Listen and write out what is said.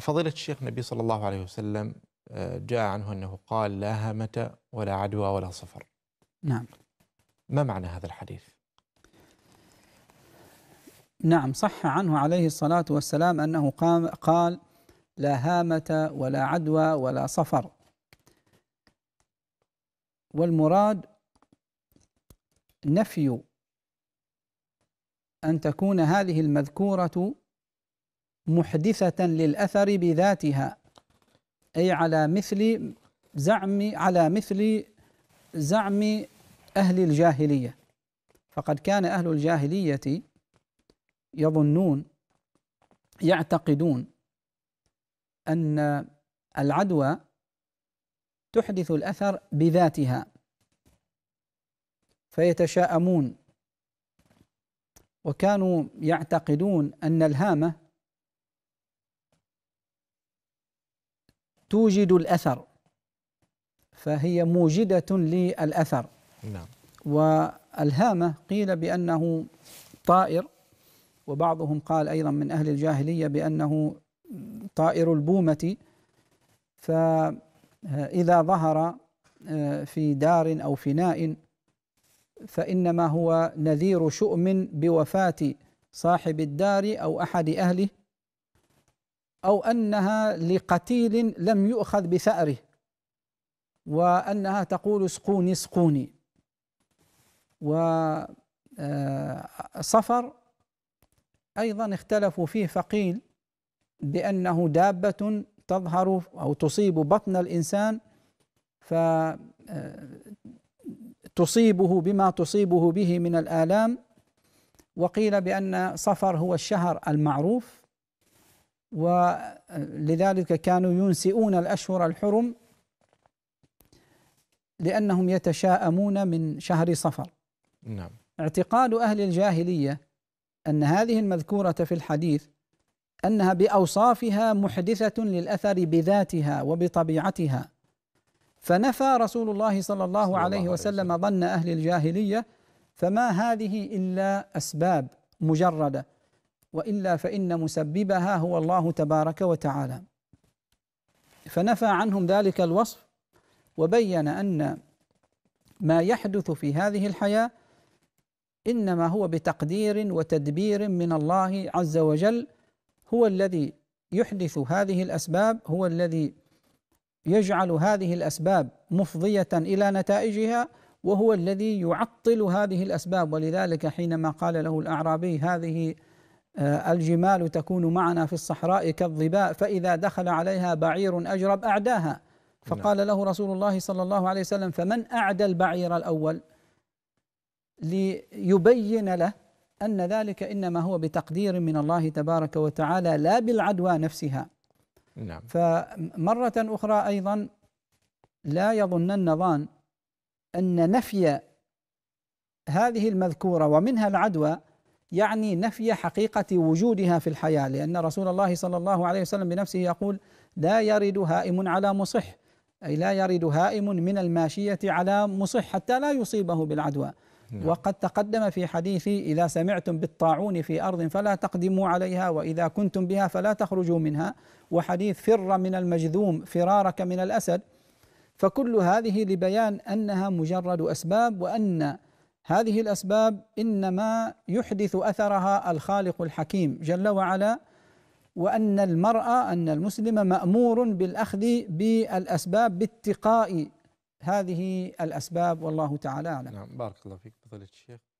فضيلة الشيخ النبي صلى الله عليه وسلم آه، جاء عنه أنه قال لا هامة ولا عدوى ولا صفر نعم ما معنى هذا الحديث؟ نعم صح عنه عليه الصلاة والسلام أنه قام قال لا هامة ولا عدوى ولا صفر والمراد نفي أن تكون هذه المذكورة محدثة للأثر بذاتها أي على مثل زعم على مثل زعم أهل الجاهلية فقد كان أهل الجاهلية يظنون يعتقدون أن العدوى تحدث الأثر بذاتها فيتشاءمون وكانوا يعتقدون أن الهامة توجد الأثر فهي موجدة للأثر نعم والهامة قيل بأنه طائر وبعضهم قال أيضا من أهل الجاهلية بأنه طائر البومة فإذا ظهر آه، في دار أو فناء فإنما هو نذير شؤم بوفاة صاحب الدار أو أحد أهله أو أنها لقتيل لم يؤخذ بثأره وأنها تقول اسقوني اسقوني وصفر آه، أيضا اختلفوا فيه فقيل بأنه دابة تظهر أو تصيب بطن الإنسان فتصيبه آه، بما تصيبه به من الآلام وقيل بأن صفر هو الشهر المعروف ولذلك كانوا ينسئون الأشهر الحرم لأنهم يتشاءمون من شهر صفر نعم اعتقاد أهل الجاهلية أن هذه المذكورة في الحديث أنها بأوصافها محدثة للأثر بذاتها وبطبيعتها فنفى رسول الله صلى الله, الله عليه وسلم ظن أهل الجاهلية فما هذه إلا أسباب مجرده والا فان مسببها هو الله تبارك وتعالى فنفى عنهم ذلك الوصف وبين ان ما يحدث في هذه الحياه انما هو بتقدير وتدبير من الله عز وجل هو الذي يحدث هذه الاسباب هو الذي يجعل هذه الاسباب مفضيه الى نتائجها وهو الذي يعطل هذه الاسباب ولذلك حينما قال له الاعرابي هذه آه، الجمال تكون معنا في الصحراء كالظباء فإذا دخل عليها بعير أجرب أعداها فقال نعم. له رسول الله صلى الله عليه وسلم فمن أعدى البعير الأول ليبين له أن ذلك إنما هو بتقدير من الله تبارك وتعالى لا بالعدوى نفسها نعم. فمرة أخرى أيضا لا يظنن ظان أن نفي هذه المذكورة ومنها العدوى يعني نفي حقيقة وجودها في الحياة لأن رسول الله صلى الله عليه وسلم بنفسه يقول لا يرد هائم على مصح أي لا يرد هائم من الماشية على مصح حتى لا يصيبه بالعدوى نعم. وقد تقدم في حديثي إذا سمعتم بالطاعون في أرض فلا تقدموا عليها وإذا كنتم بها فلا تخرجوا منها وحديث فر من المجذوم فرارك من الأسد فكل هذه لبيان أنها مجرد أسباب وأن هذه الاسباب انما يحدث اثرها الخالق الحكيم جل وعلا وان المراه ان المسلم مامور بالاخذ بالاسباب باتقاء هذه الاسباب والله تعالى اعلم. نعم بارك الله فيك فضيلة الشيخ.